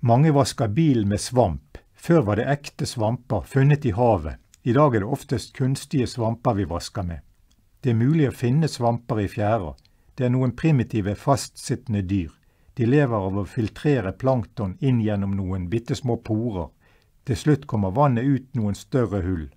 Mange vasker bilen med svamp. Før var det ekte svamper funnet i havet. I dag er det oftest kunstige svamper vi vasker med. Det er mulig å finne svamper i fjæra. Det er noen primitive, fastsittende dyr. De lever av å filtrere plankton inn gjennom noen bitte små porer. Til slutt kommer vannet ut noen større hull.